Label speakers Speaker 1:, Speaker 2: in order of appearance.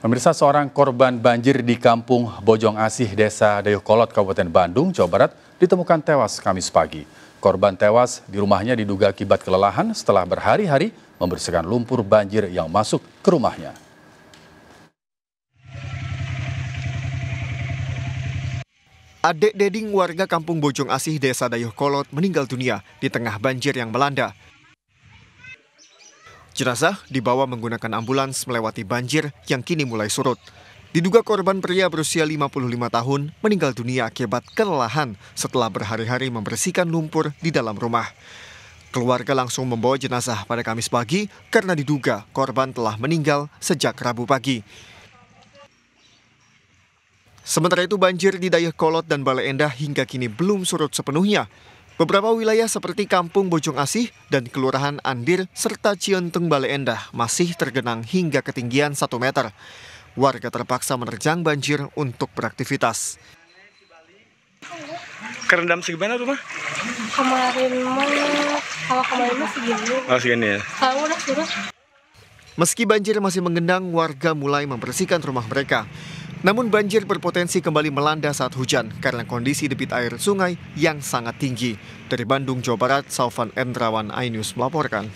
Speaker 1: Pemirsa seorang korban banjir di kampung Bojong Asih, Desa Dayokolot, Kabupaten Bandung, Jawa Barat, ditemukan tewas Kamis pagi. Korban tewas di rumahnya diduga akibat kelelahan setelah berhari-hari membersihkan lumpur banjir yang masuk ke rumahnya.
Speaker 2: Adik Deding warga kampung Bojong Asih, Desa Dayokolot meninggal dunia di tengah banjir yang melanda. Jenazah dibawa menggunakan ambulans melewati banjir yang kini mulai surut. Diduga korban pria berusia 55 tahun meninggal dunia akibat kelelahan setelah berhari-hari membersihkan lumpur di dalam rumah. Keluarga langsung membawa jenazah pada Kamis pagi karena diduga korban telah meninggal sejak Rabu pagi. Sementara itu banjir di Dayakolot dan Balai Endah hingga kini belum surut sepenuhnya. Beberapa wilayah seperti Kampung Bojong Asih dan Kelurahan Andir serta Cienteng Balai Endah masih tergenang hingga ketinggian 1 meter. Warga terpaksa menerjang banjir untuk beraktivitas.
Speaker 3: Kerendam segimana rumah?
Speaker 4: Kemarin mah, kalau kemarin mah segini. Oh segini ya? Kalau udah sudah.
Speaker 2: Meski banjir masih mengendang, warga mulai membersihkan rumah mereka. Namun banjir berpotensi kembali melanda saat hujan karena kondisi debit air sungai yang sangat tinggi. Dari Bandung, Jawa Barat, Saufan Endrawan, INews melaporkan.